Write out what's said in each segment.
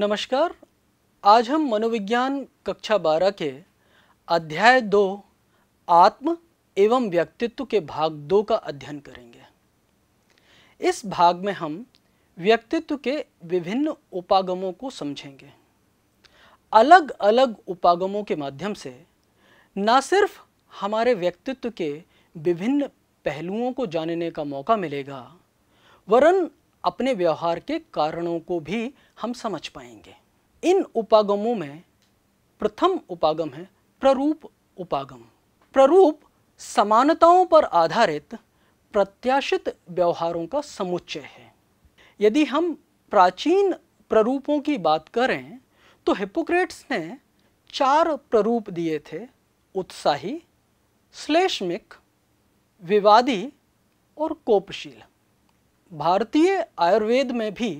नमस्कार आज हम मनोविज्ञान कक्षा बारह के अध्याय दो आत्म एवं व्यक्तित्व के भाग दो का अध्ययन करेंगे इस भाग में हम व्यक्तित्व के विभिन्न उपागमों को समझेंगे अलग अलग उपागमों के माध्यम से न सिर्फ हमारे व्यक्तित्व के विभिन्न पहलुओं को जानने का मौका मिलेगा वरन अपने व्यवहार के कारणों को भी हम समझ पाएंगे इन उपागमों में प्रथम उपागम है प्ररूप उपागम प्ररूप समानताओं पर आधारित प्रत्याशित व्यवहारों का समुच्चय है यदि हम प्राचीन प्ररूपों की बात करें तो हिपोक्रेट्स ने चार प्ररूप दिए थे उत्साही श्लेष्मिक विवादी और कोपशील भारतीय आयुर्वेद में भी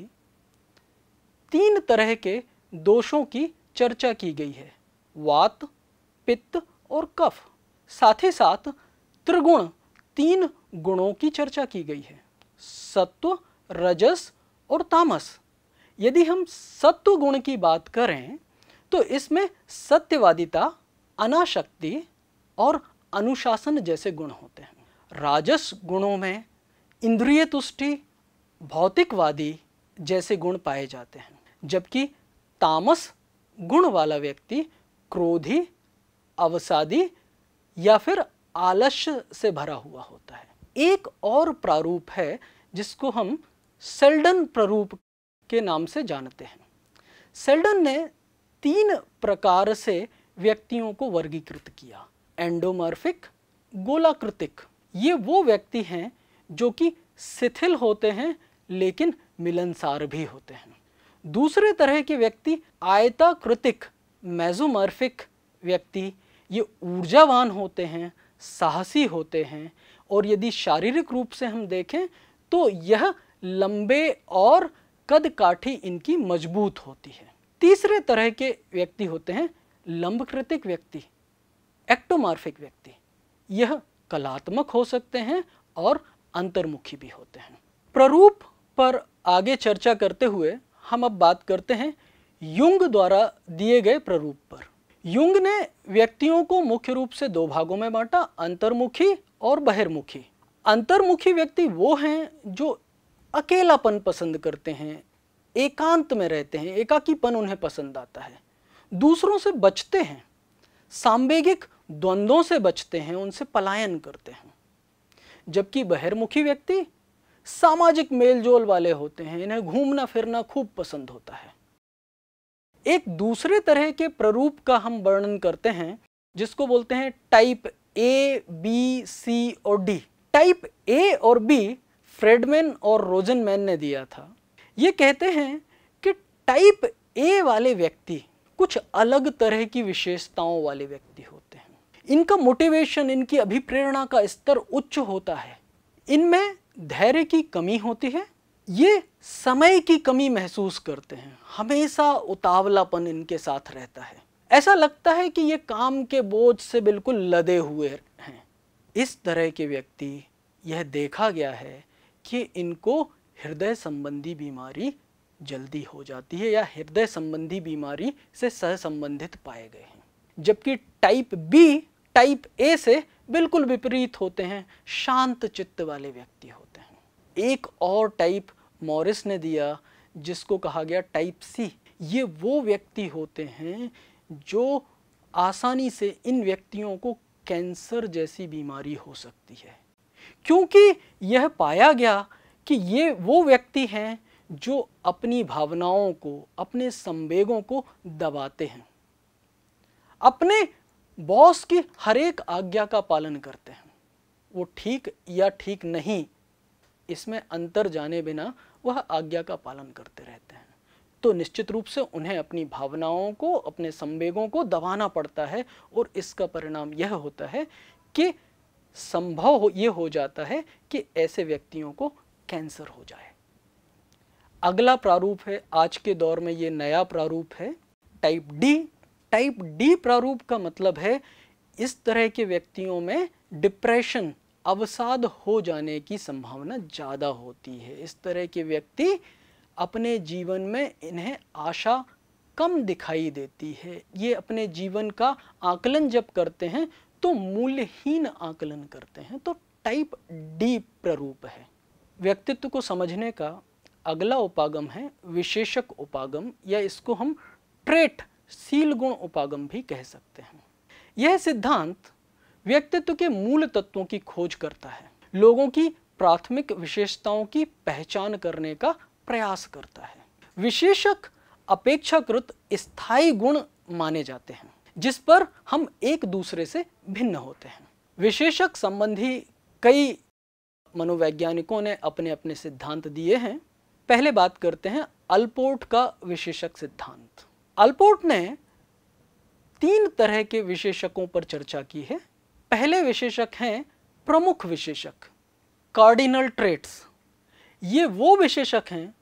तीन तरह के दोषों की चर्चा की गई है वात पित्त और कफ साथ ही साथ त्रिगुण तीन गुणों की चर्चा की गई है सत्व रजस और तामस यदि हम सत्व गुण की बात करें तो इसमें सत्यवादिता अनाशक्ति और अनुशासन जैसे गुण होते हैं राजस गुणों में इंद्रिय तुष्टि भौतिकवादी जैसे गुण पाए जाते हैं जबकि तामस गुण वाला व्यक्ति क्रोधी अवसादी या फिर आलस्य से भरा हुआ होता है एक और प्रारूप है जिसको हम सेल्डन प्रारूप के नाम से जानते हैं सेल्डन ने तीन प्रकार से व्यक्तियों को वर्गीकृत किया एंडोमर्फिक गोलाकृतिक ये वो व्यक्ति हैं जो कि शिथिल होते हैं लेकिन मिलनसार भी होते हैं दूसरे तरह के व्यक्ति आयताकृतिक मेजोमर्फिक व्यक्ति ये ऊर्जावान होते हैं साहसी होते हैं और यदि शारीरिक रूप से हम देखें तो यह लंबे और कद काठी इनकी मजबूत होती है तीसरे तरह के व्यक्ति होते हैं लंबकृतिक व्यक्ति एक्टोमार्फिक व्यक्ति यह कलात्मक हो सकते हैं और अंतर्मुखी भी होते हैं प्ररूप पर आगे चर्चा करते हुए हम अब बात करते हैं युंग द्वारा दिए गए प्ररूप पर युंग ने व्यक्तियों को मुख्य रूप से दो भागों में बांटा अंतर्मुखी और बहिर्मुखी अंतर्मुखी व्यक्ति वो हैं जो अकेलापन पसंद करते हैं एकांत में रहते हैं एकाकीपन उन्हें पसंद आता है दूसरों से बचते हैं सांवेगिक द्वंद्वों से बचते हैं उनसे पलायन करते हैं जबकि बहिर्मुखी व्यक्ति सामाजिक मेलजोल वाले होते हैं इन्हें घूमना फिरना खूब पसंद होता है एक दूसरे तरह के प्ररूप का हम वर्णन करते हैं जिसको बोलते हैं टाइप ए बी सी और डी टाइप ए और बी फ्रेडमैन और रोजनमैन ने दिया था ये कहते हैं कि टाइप ए वाले व्यक्ति कुछ अलग तरह की विशेषताओं वाले व्यक्ति हो इनका मोटिवेशन इनकी अभिप्रेरणा का स्तर उच्च होता है इनमें धैर्य की कमी होती है ये समय की कमी महसूस करते हैं हमेशा उतावलापन इनके साथ रहता है ऐसा लगता है कि ये काम के बोझ से बिल्कुल लदे हुए हैं इस तरह के व्यक्ति यह देखा गया है कि इनको हृदय संबंधी बीमारी जल्दी हो जाती है या हृदय संबंधी बीमारी से सह संबंधित पाए गए हैं जबकि टाइप बी टाइप ए से बिल्कुल विपरीत होते हैं शांत चित्त वाले व्यक्ति होते हैं एक और टाइप मॉरिस ने दिया जिसको कहा गया टाइप सी ये वो व्यक्ति होते हैं जो आसानी से इन व्यक्तियों को कैंसर जैसी बीमारी हो सकती है क्योंकि यह पाया गया कि ये वो व्यक्ति हैं जो अपनी भावनाओं को अपने संवेगों को दबाते हैं अपने बॉस की हर एक आज्ञा का पालन करते हैं वो ठीक या ठीक नहीं इसमें अंतर जाने बिना वह आज्ञा का पालन करते रहते हैं तो निश्चित रूप से उन्हें अपनी भावनाओं को अपने संवेगों को दबाना पड़ता है और इसका परिणाम यह होता है कि संभव हो ये हो जाता है कि ऐसे व्यक्तियों को कैंसर हो जाए अगला प्रारूप है आज के दौर में ये नया प्रारूप है टाइप डी टाइप डी प्रारूप का मतलब है इस तरह के व्यक्तियों में डिप्रेशन अवसाद हो जाने की संभावना ज़्यादा होती है इस तरह के व्यक्ति अपने जीवन में इन्हें आशा कम दिखाई देती है ये अपने जीवन का आकलन जब करते हैं तो मूल्यहीन आकलन करते हैं तो टाइप डी प्ररूप है व्यक्तित्व को समझने का अगला उपागम है विशेषक उपागम या इसको हम ट्रेट सील गुण उपागम भी कह सकते हैं यह सिद्धांत व्यक्तित्व के मूल तत्वों की खोज करता है लोगों की प्राथमिक विशेषताओं की पहचान करने का प्रयास करता है विशेषक अपेक्षाकृत स्थायी गुण माने जाते हैं जिस पर हम एक दूसरे से भिन्न होते हैं विशेषक संबंधी कई मनोवैज्ञानिकों ने अपने अपने सिद्धांत दिए हैं पहले बात करते हैं अल्पोर्ट का विशेषक सिद्धांत अल्पोर्ट ने तीन तरह के विशेषकों पर चर्चा की है पहले विशेषक हैं प्रमुख विशेषक कार्डिनल ट्रेट्स ये वो विशेषक हैं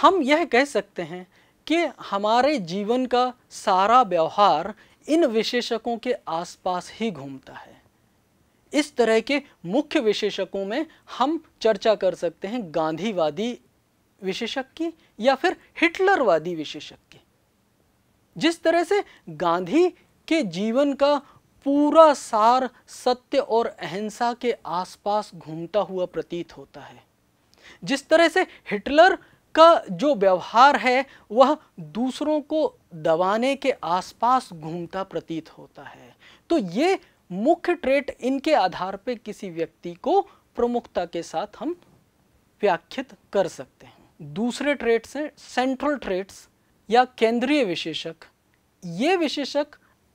हम यह कह सकते हैं कि हमारे जीवन का सारा व्यवहार इन विशेषकों के आसपास ही घूमता है इस तरह के मुख्य विशेषकों में हम चर्चा कर सकते हैं गांधीवादी विशेषक की या फिर हिटलरवादी विशेषक जिस तरह से गांधी के जीवन का पूरा सार सत्य और अहिंसा के आसपास घूमता हुआ प्रतीत होता है जिस तरह से हिटलर का जो व्यवहार है वह दूसरों को दबाने के आसपास घूमता प्रतीत होता है तो ये मुख्य ट्रेट इनके आधार पर किसी व्यक्ति को प्रमुखता के साथ हम व्याख्यित कर सकते हैं दूसरे ट्रेट्स हैं सेंट्रल ट्रेट्स या केंद्रीय विशेषक ये विशेषक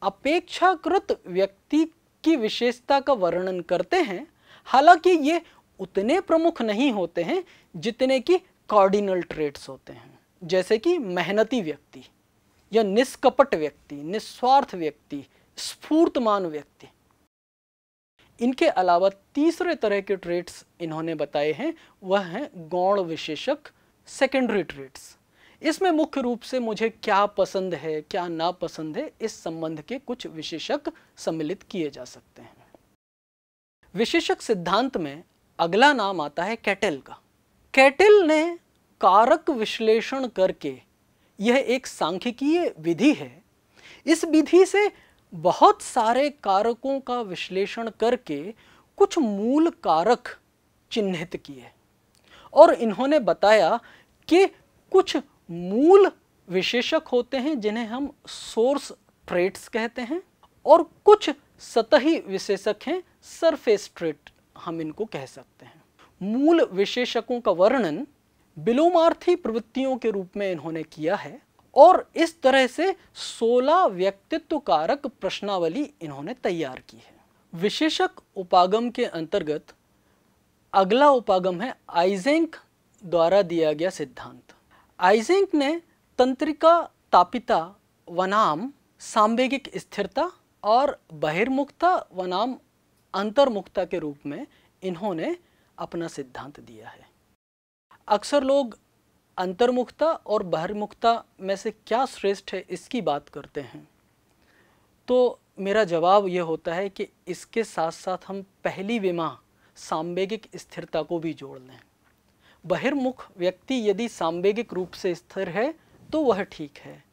अपेक्षाकृत व्यक्ति की विशेषता का वर्णन करते हैं हालांकि ये उतने प्रमुख नहीं होते हैं जितने कि कार्डिनल ट्रेट्स होते हैं जैसे कि मेहनती व्यक्ति या निष्कपट व्यक्ति निस्वार्थ व्यक्ति स्फूर्तमान व्यक्ति इनके अलावा तीसरे तरह के ट्रेट्स इन्होंने बताए हैं वह हैं गौण विशेषक सेकेंडरी ट्रेट्स इसमें मुख्य रूप से मुझे क्या पसंद है क्या नापसंद है इस संबंध के कुछ विशेषक सम्मिलित किए जा सकते हैं विशेषक सिद्धांत में अगला नाम आता है कैटेल का कैटेल ने कारक विश्लेषण करके यह एक सांख्यिकीय विधि है इस विधि से बहुत सारे कारकों का विश्लेषण करके कुछ मूल कारक चिन्हित किए और इन्होंने बताया कि कुछ मूल विशेषक होते हैं जिन्हें हम सोर्स ट्रेट्स कहते हैं और कुछ सतही विशेषक हैं सरफेस ट्रेट हम इनको कह सकते हैं मूल विशेषकों का वर्णन विलोमार्थी प्रवृत्तियों के रूप में इन्होंने किया है और इस तरह से 16 व्यक्तित्व कारक प्रश्नावली इन्होंने तैयार की है विशेषक उपागम के अंतर्गत अगला उपागम है आइजेंक द्वारा दिया गया सिद्धांत आइजेंक ने तंत्रिका तापिता वनाम सांवेगिक स्थिरता और बहिर्मुखता वनाम अंतर्मुखता के रूप में इन्होंने अपना सिद्धांत दिया है अक्सर लोग अंतर्मुखता और बहिर्मुखता में से क्या श्रेष्ठ है इसकी बात करते हैं तो मेरा जवाब ये होता है कि इसके साथ साथ हम पहली विमा सांवेगिक स्थिरता को भी जोड़ लें बहिर्मुख व्यक्ति यदि सांवेगिक रूप से स्थिर है तो वह ठीक है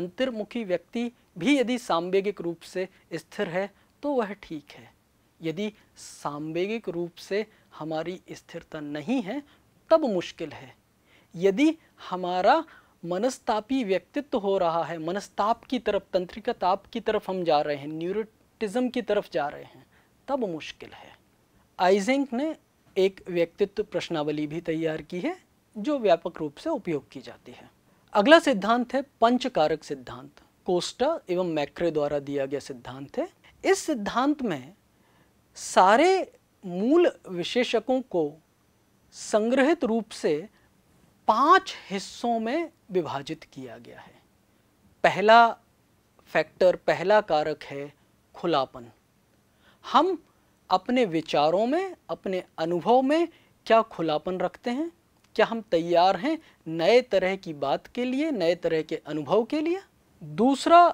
अंतर्मुखी व्यक्ति भी यदि सांवेगिक रूप से स्थिर है तो वह ठीक है यदि सांवेगिक रूप से हमारी स्थिरता नहीं है तब मुश्किल है यदि हमारा मनस्तापी व्यक्तित्व हो रहा है मनस्ताप की तरफ तंत्रिका ताप की तरफ हम जा रहे हैं न्यूरोटिज्म की तरफ जा रहे हैं तब मुश्किल है आइजेंक ने एक व्यक्तित्व प्रश्नावली भी तैयार की है जो व्यापक रूप से उपयोग की जाती है अगला सिद्धांत है पंचकारक सिद्धांत कोस्टा एवं मैक्रे द्वारा दिया गया सिद्धांत है इस सिद्धांत में सारे मूल विशेषकों को संग्रहित रूप से पांच हिस्सों में विभाजित किया गया है पहला फैक्टर पहला कारक है खुलापन हम अपने विचारों में अपने अनुभव में क्या खुलापन रखते हैं क्या हम तैयार हैं नए तरह की बात के लिए नए तरह के अनुभव के लिए दूसरा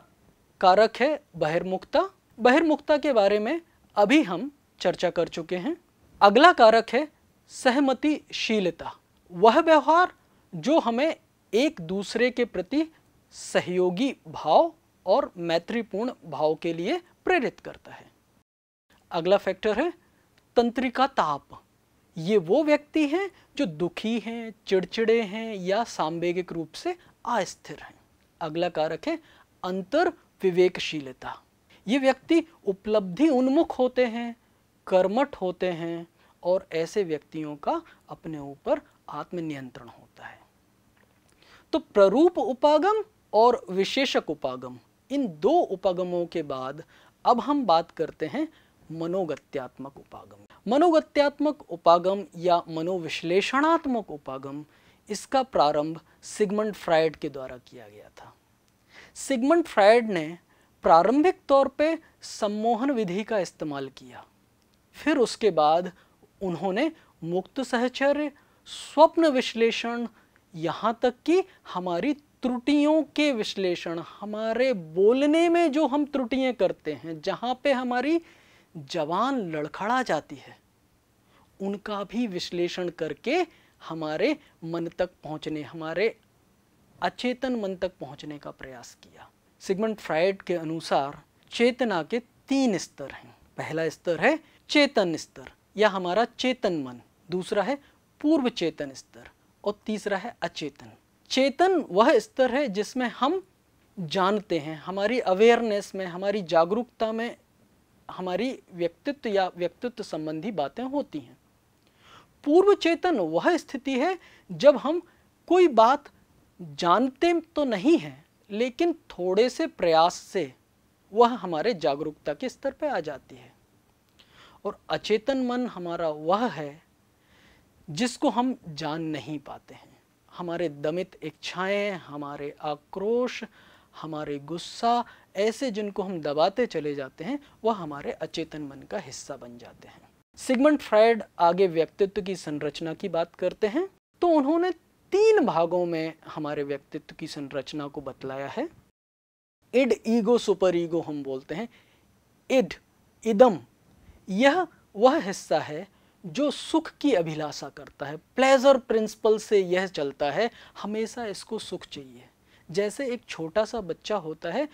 कारक है बहिर्मुखता बहिर्मुखता के बारे में अभी हम चर्चा कर चुके हैं अगला कारक है सहमतिशीलता वह व्यवहार जो हमें एक दूसरे के प्रति सहयोगी भाव और मैत्रीपूर्ण भाव के लिए प्रेरित करता है अगला फैक्टर है तंत्रिका ताप ये वो व्यक्ति हैं जो दुखी हैं चिड़चिड़े हैं या सांवेगिक रूप से अस्थिर हैं अगला कारक है अंतर विवेकशीलता ये व्यक्ति उपलब्धि उन्मुख होते हैं कर्मठ होते हैं और ऐसे व्यक्तियों का अपने ऊपर आत्मनियंत्रण होता है तो प्ररूप उपागम और विशेषक उपागम इन दो उपागमों के बाद अब हम बात करते हैं मनोगत्यात्मक उपागम मनोगत्यात्मक उपागम या मनोविश्लेषणात्मक उपागम इसका प्रारंभ सिगमंड फ्रायड के द्वारा किया गया था सिगमंड फ्रायड ने प्रारंभिक तौर पे सम्मोहन विधि का इस्तेमाल किया फिर उसके बाद उन्होंने मुक्त सहचर्य स्वप्न विश्लेषण यहाँ तक कि हमारी त्रुटियों के विश्लेषण हमारे बोलने में जो हम त्रुटियाँ करते हैं जहाँ पे हमारी जवान लड़खड़ा जाती है उनका भी विश्लेषण करके हमारे मन तक पहुंचने हमारे अचेतन मन तक पहुंचने का प्रयास किया सिगमंड फ्राइड के अनुसार चेतना के तीन स्तर हैं पहला स्तर है चेतन स्तर या हमारा चेतन मन दूसरा है पूर्व चेतन स्तर और तीसरा है अचेतन चेतन वह स्तर है जिसमें हम जानते हैं हमारी अवेयरनेस में हमारी जागरूकता में हमारी व्यक्तित्व या व्यक्तित्व संबंधी बातें होती हैं पूर्व चेतन वह स्थिति है जब हम कोई बात जानते तो नहीं हैं लेकिन थोड़े से प्रयास से वह हमारे जागरूकता के स्तर पर आ जाती है और अचेतन मन हमारा वह है जिसको हम जान नहीं पाते हैं हमारे दमित इच्छाएं हमारे आक्रोश हमारे गुस्सा ऐसे जिनको हम दबाते चले जाते हैं वह हमारे अचेतन मन का हिस्सा बन जाते हैं सिगमंड फ्रायड आगे व्यक्तित्व की संरचना की बात करते हैं तो उन्होंने तीन भागों में हमारे व्यक्तित्व की संरचना को बतलाया है इड ईगो सुपर ईगो हम बोलते हैं इड इदम यह वह हिस्सा है जो सुख की अभिलाषा करता है प्लेजर प्रिंसिपल से यह चलता है हमेशा इसको सुख चाहिए जैसे एक छोटा सा बच्चा होता है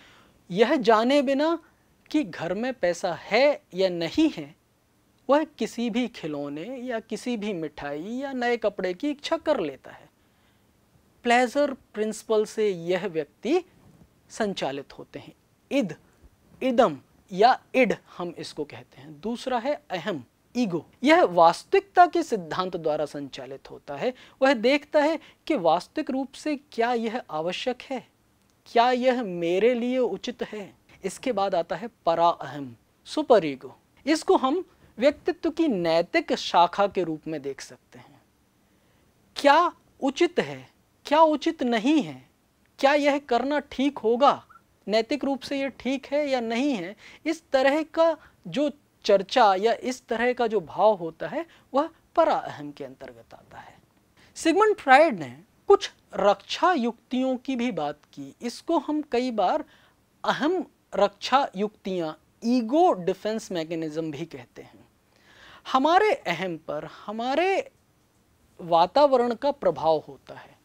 यह जाने बिना कि घर में पैसा है या नहीं है वह किसी भी खिलौने या किसी भी मिठाई या नए कपड़े की इच्छा कर लेता है प्लेजर प्रिंसिपल से यह व्यक्ति संचालित होते हैं इद इदम या इड हम इसको कहते हैं दूसरा है अहम ईगो यह वास्तविकता के सिद्धांत द्वारा संचालित होता है वह देखता है कि वास्तविक रूप से क्या यह आवश्यक है क्या यह मेरे लिए उचित है इसके बाद आता है परा अहम सुपर ईगो इसको हम व्यक्तित्व की नैतिक शाखा के रूप में देख सकते हैं क्या उचित है क्या उचित नहीं है क्या यह करना ठीक होगा नैतिक रूप से यह ठीक है या नहीं है इस तरह का जो चर्चा या इस तरह का जो भाव होता है वह परा अहम के अंतर्गत आता है सिगमंड फ्राइड ने कुछ रक्षा युक्तियों की भी बात की इसको हम कई बार अहम रक्षा युक्तियां ईगो डिफेंस मैकेनिज्म भी कहते हैं हमारे अहम पर हमारे वातावरण का प्रभाव होता है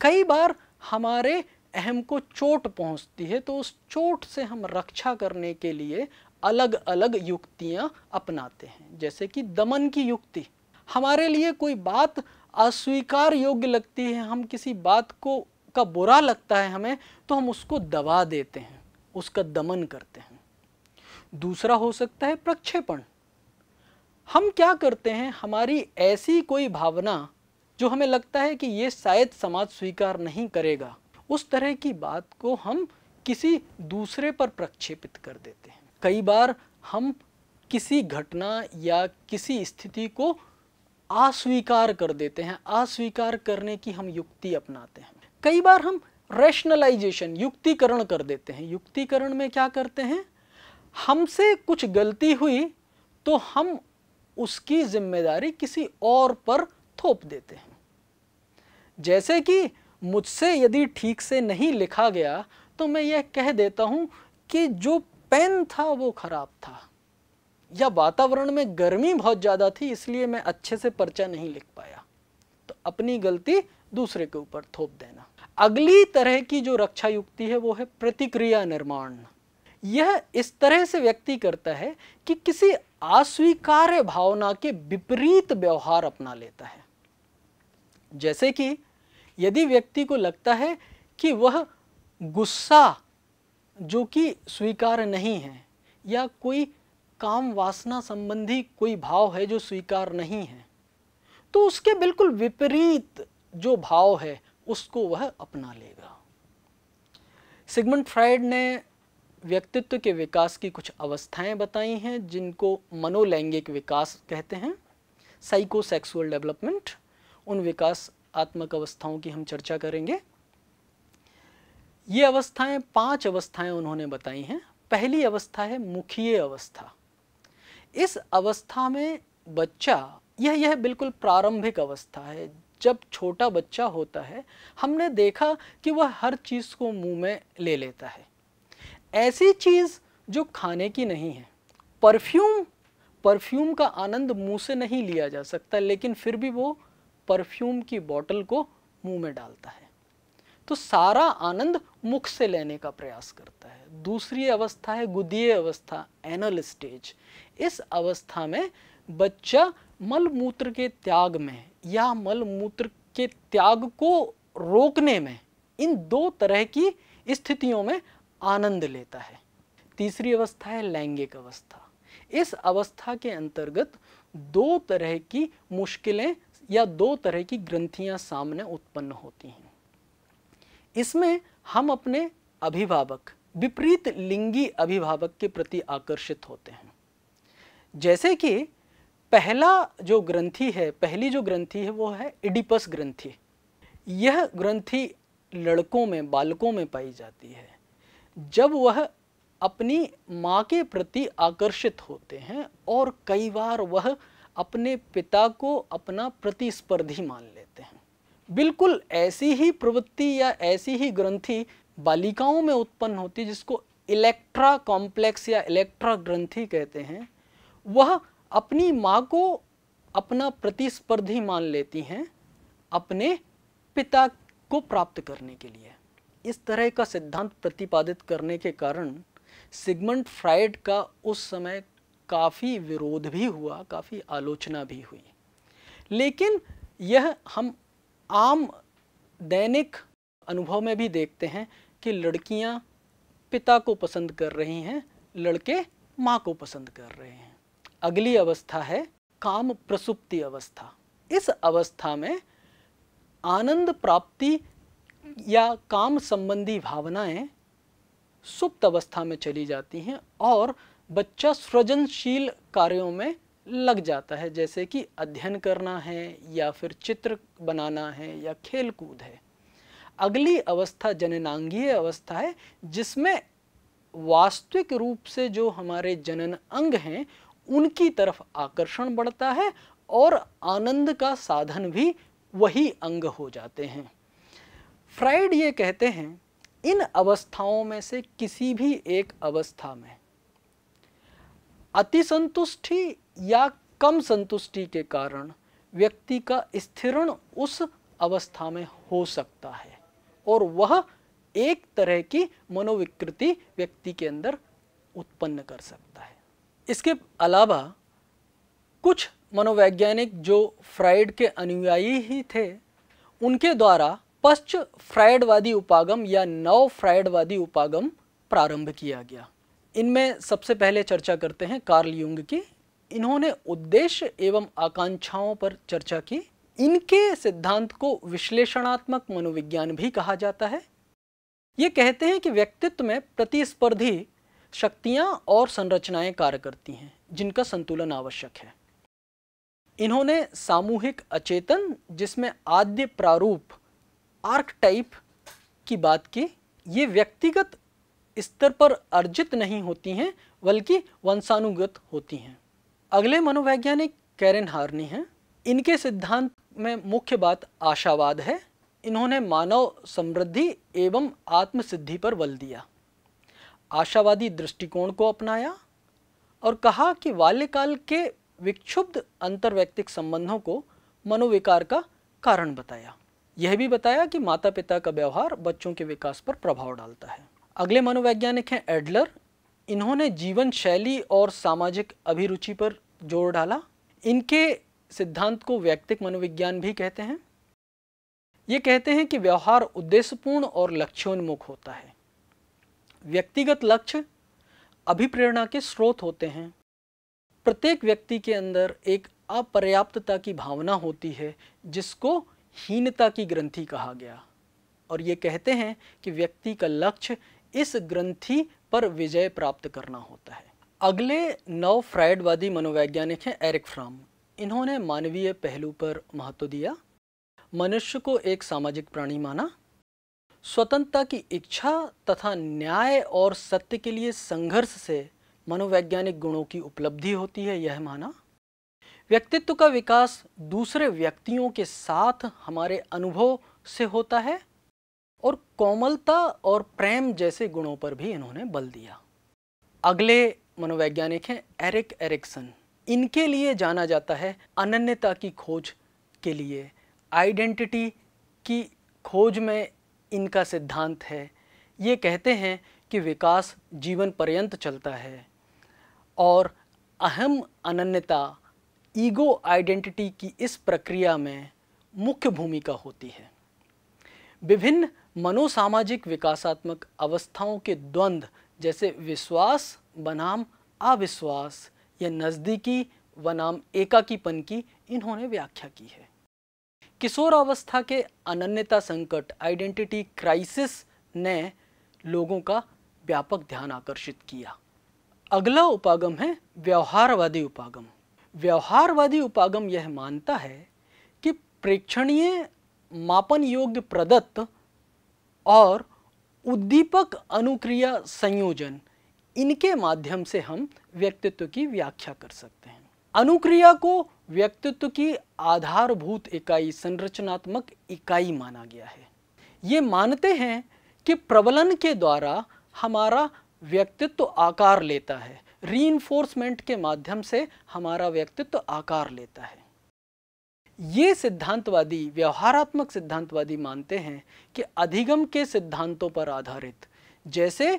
कई बार हमारे अहम को चोट पहुंचती है तो उस चोट से हम रक्षा करने के लिए अलग अलग युक्तियां अपनाते हैं जैसे कि दमन की युक्ति हमारे लिए कोई बात अस्वीकार योग्य लगती है हम किसी बात को का बुरा लगता है हमें तो हम उसको दबा देते हैं उसका दमन करते हैं दूसरा हो सकता है प्रक्षेपण हम क्या करते हैं हमारी ऐसी कोई भावना जो हमें लगता है कि ये शायद समाज स्वीकार नहीं करेगा उस तरह की बात को हम किसी दूसरे पर प्रक्षेपित कर देते हैं कई बार हम किसी घटना या किसी स्थिति को अस्वीकार कर देते हैं अस्वीकार करने की हम युक्ति अपनाते हैं कई बार हम रैशनलाइजेशन युक्तिकरण कर देते हैं युक्तिकरण में क्या करते हैं हमसे कुछ गलती हुई तो हम उसकी जिम्मेदारी किसी और पर थोप देते हैं जैसे कि मुझसे यदि ठीक से नहीं लिखा गया तो मैं यह कह देता हूँ कि जो पेन था वो खराब था या वातावरण में गर्मी बहुत ज़्यादा थी इसलिए मैं अच्छे से पर्चा नहीं लिख पाया तो अपनी गलती दूसरे के ऊपर थोप देना अगली तरह की जो रक्षा युक्ति है वो है प्रतिक्रिया निर्माण यह इस तरह से व्यक्ति करता है कि किसी अस्वीकार्य भावना के विपरीत व्यवहार अपना लेता है जैसे कि यदि व्यक्ति को लगता है कि वह गुस्सा जो कि स्वीकार नहीं है या कोई काम वासना संबंधी कोई भाव है जो स्वीकार नहीं है तो उसके बिल्कुल विपरीत जो भाव है उसको वह अपना लेगा सिगमंड फ्राइड ने व्यक्तित्व के विकास की कुछ अवस्थाएं बताई हैं जिनको मनोलैंगिक विकास कहते हैं साइकोसेक्सुअल डेवलपमेंट उन विकास आत्मक अवस्थाओं की हम चर्चा करेंगे ये अवस्थाएं पांच अवस्थाएं उन्होंने बताई हैं पहली अवस्था है मुखीय अवस्था इस अवस्था में बच्चा यह यह बिल्कुल प्रारंभिक अवस्था है जब छोटा बच्चा होता है हमने देखा कि वह हर चीज़ को मुंह में ले लेता है ऐसी चीज़ जो खाने की नहीं है परफ्यूम परफ्यूम का आनंद मुंह से नहीं लिया जा सकता लेकिन फिर भी वो परफ्यूम की बॉटल को मुंह में डालता है तो सारा आनंद मुख से लेने का प्रयास करता है दूसरी अवस्था है गुदीय अवस्था एनल स्टेज इस अवस्था में बच्चा मल मूत्र के त्याग में या मल मूत्र के त्याग को रोकने में इन दो तरह की स्थितियों में आनंद लेता है तीसरी अवस्था है लैंगिक अवस्था इस अवस्था के अंतर्गत दो तरह की मुश्किलें या दो तरह की ग्रंथियां सामने उत्पन्न होती हैं इसमें हम अपने अभिभावक विपरीत लिंगी अभिभावक के प्रति आकर्षित होते हैं जैसे कि पहला जो ग्रंथि है पहली जो ग्रंथि है वो है इडिपस ग्रंथि यह ग्रंथि लड़कों में बालकों में पाई जाती है जब वह अपनी माँ के प्रति आकर्षित होते हैं और कई बार वह अपने पिता को अपना प्रतिस्पर्धी मान लेते बिल्कुल ऐसी ही प्रवृत्ति या ऐसी ही ग्रंथि बालिकाओं में उत्पन्न होती जिसको इलेक्ट्रा कॉम्प्लेक्स या इलेक्ट्रा ग्रंथि कहते हैं वह अपनी माँ को अपना प्रतिस्पर्धी मान लेती हैं अपने पिता को प्राप्त करने के लिए इस तरह का सिद्धांत प्रतिपादित करने के कारण सिगमंड फ्राइड का उस समय काफ़ी विरोध भी हुआ काफ़ी आलोचना भी हुई लेकिन यह हम आम दैनिक अनुभव में भी देखते हैं कि लड़कियां पिता को पसंद कर रही हैं लड़के माँ को पसंद कर रहे हैं अगली अवस्था है काम प्रसुप्ति अवस्था इस अवस्था में आनंद प्राप्ति या काम संबंधी भावनाएं सुप्त अवस्था में चली जाती हैं और बच्चा सृजनशील कार्यों में लग जाता है जैसे कि अध्ययन करना है या फिर चित्र बनाना है या खेल कूद है अगली अवस्था जननांगीय अवस्था है जिसमें वास्तविक रूप से जो हमारे जनन अंग हैं उनकी तरफ आकर्षण बढ़ता है और आनंद का साधन भी वही अंग हो जाते हैं फ्राइड ये कहते हैं इन अवस्थाओं में से किसी भी एक अवस्था में अति संतुष्टि या कम संतुष्टि के कारण व्यक्ति का स्थिरण उस अवस्था में हो सकता है और वह एक तरह की मनोविकृति व्यक्ति के अंदर उत्पन्न कर सकता है इसके अलावा कुछ मनोवैज्ञानिक जो फ्राइड के अनुयायी ही थे उनके द्वारा पश्च फ्राइडवादी उपागम या नव फ्राइडवादी उपागम प्रारंभ किया गया इनमें सबसे पहले चर्चा करते हैं कार्ल युंग की इन्होंने उद्देश्य एवं आकांक्षाओं पर चर्चा की इनके सिद्धांत को विश्लेषणात्मक मनोविज्ञान भी कहा जाता है ये कहते हैं कि व्यक्तित्व में प्रतिस्पर्धी शक्तियां और संरचनाएं कार्य करती हैं जिनका संतुलन आवश्यक है इन्होंने सामूहिक अचेतन जिसमें आद्य प्रारूप आर्कटाइप की बात की ये व्यक्तिगत स्तर पर अर्जित नहीं होती हैं बल्कि वंशानुगत होती हैं अगले मनोवैज्ञानिक कैरन हार्नी हैं इनके सिद्धांत में मुख्य बात आशावाद है इन्होंने मानव समृद्धि एवं आत्मसिद्धि पर बल दिया आशावादी दृष्टिकोण को अपनाया और कहा कि बाल्यकाल के विक्षुब्ध अंतर्वैयक्तिक संबंधों को मनोविकार का कारण बताया यह भी बताया कि माता पिता का व्यवहार बच्चों के विकास पर प्रभाव डालता है अगले मनोवैज्ञानिक हैं एडलर इन्होंने जीवन शैली और सामाजिक अभिरुचि पर जोर डाला इनके सिद्धांत को व्यक्तिक मनोविज्ञान भी कहते हैं ये कहते हैं कि व्यवहार उद्देश्यपूर्ण और लक्ष्योन्मुख होता है व्यक्तिगत लक्ष्य अभिप्रेरणा के स्रोत होते हैं प्रत्येक व्यक्ति के अंदर एक अपर्याप्तता की भावना होती है जिसको हीनता की ग्रंथि कहा गया और ये कहते हैं कि व्यक्ति का लक्ष्य इस ग्रंथि पर विजय प्राप्त करना होता है अगले नव फ्राइडवादी मनोवैज्ञानिक हैं एरिक फ्राम इन्होंने मानवीय पहलू पर महत्व दिया मनुष्य को एक सामाजिक प्राणी माना स्वतंत्रता की इच्छा तथा न्याय और सत्य के लिए संघर्ष से मनोवैज्ञानिक गुणों की उपलब्धि होती है यह माना व्यक्तित्व का विकास दूसरे व्यक्तियों के साथ हमारे अनुभव से होता है और कोमलता और प्रेम जैसे गुणों पर भी इन्होंने बल दिया अगले मनोवैज्ञानिक हैं एरिक एरिक्सन इनके लिए जाना जाता है अनन्यता की खोज के लिए आइडेंटिटी की खोज में इनका सिद्धांत है ये कहते हैं कि विकास जीवन पर्यंत चलता है और अहम अनन्यता ईगो आइडेंटिटी की इस प्रक्रिया में मुख्य भूमिका होती है विभिन्न मनोसामाजिक विकासात्मक अवस्थाओं के द्वंद्व जैसे विश्वास बनाम अविश्वास या नज़दीकी बनाम एकाकीपन की इन्होंने व्याख्या की है किशोरावस्था के अनन्यता संकट आइडेंटिटी क्राइसिस ने लोगों का व्यापक ध्यान आकर्षित किया अगला उपागम है व्यवहारवादी उपागम व्यवहारवादी उपागम यह मानता है कि प्रेक्षणीय मापन योग्य प्रदत्त और उद्दीपक अनुक्रिया संयोजन इनके माध्यम से हम व्यक्तित्व की व्याख्या कर सकते हैं अनुक्रिया को व्यक्तित्व की आधारभूत इकाई संरचनात्मक इकाई माना गया है ये मानते हैं कि प्रबलन के द्वारा हमारा व्यक्तित्व आकार लेता है री के माध्यम से हमारा व्यक्तित्व आकार लेता है ये सिद्धांतवादी व्यवहारात्मक सिद्धांतवादी मानते हैं कि अधिगम के सिद्धांतों पर आधारित जैसे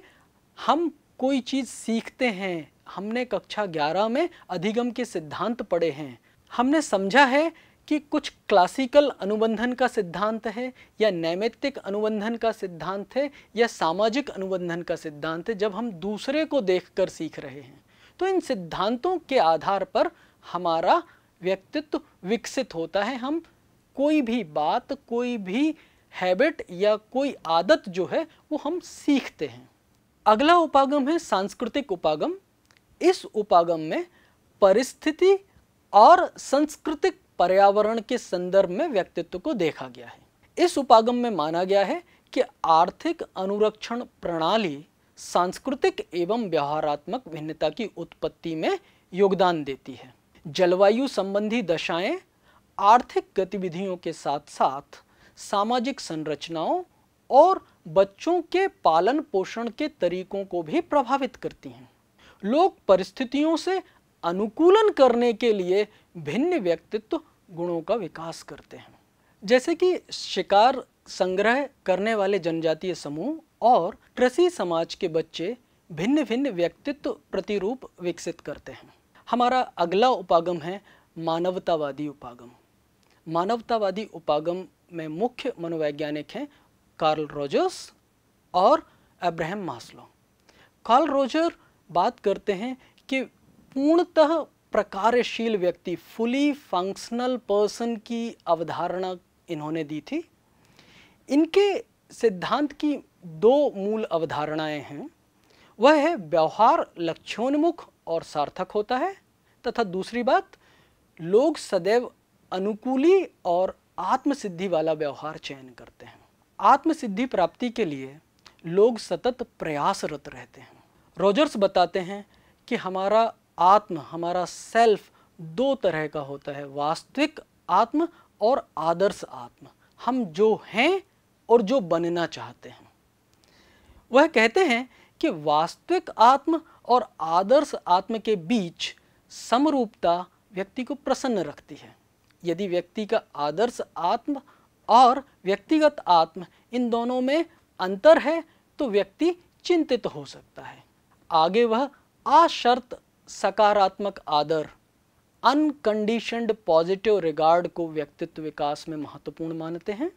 हम कोई चीज़ सीखते हैं हमने कक्षा 11 में अधिगम के सिद्धांत पढ़े हैं हमने समझा है कि कुछ क्लासिकल अनुबंधन का सिद्धांत है या नैमित्तिक अनुबंधन का सिद्धांत है या सामाजिक अनुबंधन का सिद्धांत है जब हम दूसरे को देखकर सीख रहे हैं तो इन सिद्धांतों के आधार पर हमारा व्यक्तित्व विकसित होता है हम कोई भी बात कोई भी हैबिट या कोई आदत जो है वो हम सीखते हैं अगला उपागम है सांस्कृतिक उपागम इस उपागम में परिस्थिति और सांस्कृतिक पर्यावरण के संदर्भ में व्यक्तित्व को देखा गया है इस उपागम में माना गया है कि आर्थिक अनुरक्षण प्रणाली सांस्कृतिक एवं व्यवहारात्मक भिन्नता की उत्पत्ति में योगदान देती है जलवायु संबंधी दशाएं आर्थिक गतिविधियों के साथ साथ सामाजिक संरचनाओं और बच्चों के पालन पोषण के तरीकों को भी प्रभावित करती हैं लोग परिस्थितियों से अनुकूलन करने के लिए भिन्न व्यक्तित्व गुणों का विकास करते हैं जैसे कि शिकार संग्रह करने वाले जनजातीय समूह और कृषि समाज के बच्चे भिन्न भिन्न व्यक्तित्व प्रतिरूप विकसित करते हैं हमारा अगला उपागम है मानवतावादी उपागम मानवतावादी उपागम में मुख्य मनोवैज्ञानिक हैं कार्ल रोजर्स और अब्राहम मास्लो कार्ल रोजर बात करते हैं कि पूर्णतः प्रकारशील व्यक्ति फुली फंक्शनल पर्सन की अवधारणा इन्होंने दी थी इनके सिद्धांत की दो मूल अवधारणाएं हैं वह है व्यवहार लक्ष्योन्मुख और सार्थक होता है तथा दूसरी बात लोग सदैव अनुकूली और आत्मसिद्धि वाला व्यवहार चयन करते हैं आत्मसिद्धि प्राप्ति के लिए लोग सतत प्रयासरत रहते हैं रोजर्स बताते हैं कि हमारा आत्म हमारा सेल्फ दो तरह का होता है वास्तविक आत्म और आदर्श आत्म हम जो हैं और जो बनना चाहते हैं वह कहते हैं कि वास्तविक आत्म और आदर्श आत्म के बीच समरूपता व्यक्ति को प्रसन्न रखती है यदि व्यक्ति का आदर्श आत्म और व्यक्तिगत आत्म इन दोनों में अंतर है तो व्यक्ति चिंतित हो सकता है आगे वह आशर्त सकारात्मक आदर अनकंडीशनड पॉजिटिव रिगार्ड को व्यक्तित्व विकास में महत्वपूर्ण मानते हैं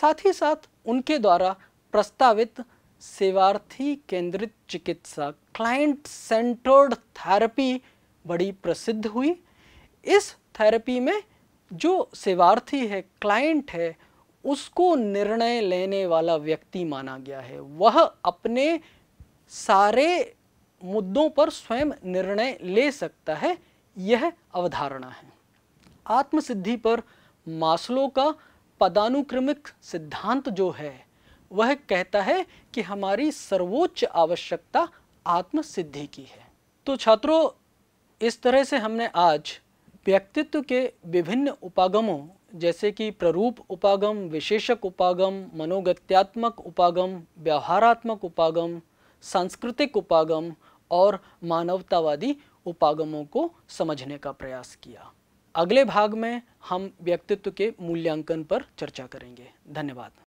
साथ ही साथ उनके द्वारा प्रस्तावित सेवार्थी केंद्रित चिकित्सा क्लाइंट सेंटर्ड थेरेपी बड़ी प्रसिद्ध हुई इस थेरेपी में जो सेवार्थी है क्लाइंट है उसको निर्णय लेने वाला व्यक्ति माना गया है वह अपने सारे मुद्दों पर स्वयं निर्णय ले सकता है यह अवधारणा है आत्मसिद्धि पर मासलो का पदानुक्रमिक सिद्धांत जो है वह कहता है कि हमारी सर्वोच्च आवश्यकता आत्मसिद्धि की है तो छात्रों इस तरह से हमने आज व्यक्तित्व के विभिन्न उपागमों जैसे कि प्ररूप उपागम विशेषक उपागम मनोगत्यात्मक उपागम व्यवहारात्मक उपागम सांस्कृतिक उपागम और मानवतावादी उपागमों को समझने का प्रयास किया अगले भाग में हम व्यक्तित्व के मूल्यांकन पर चर्चा करेंगे धन्यवाद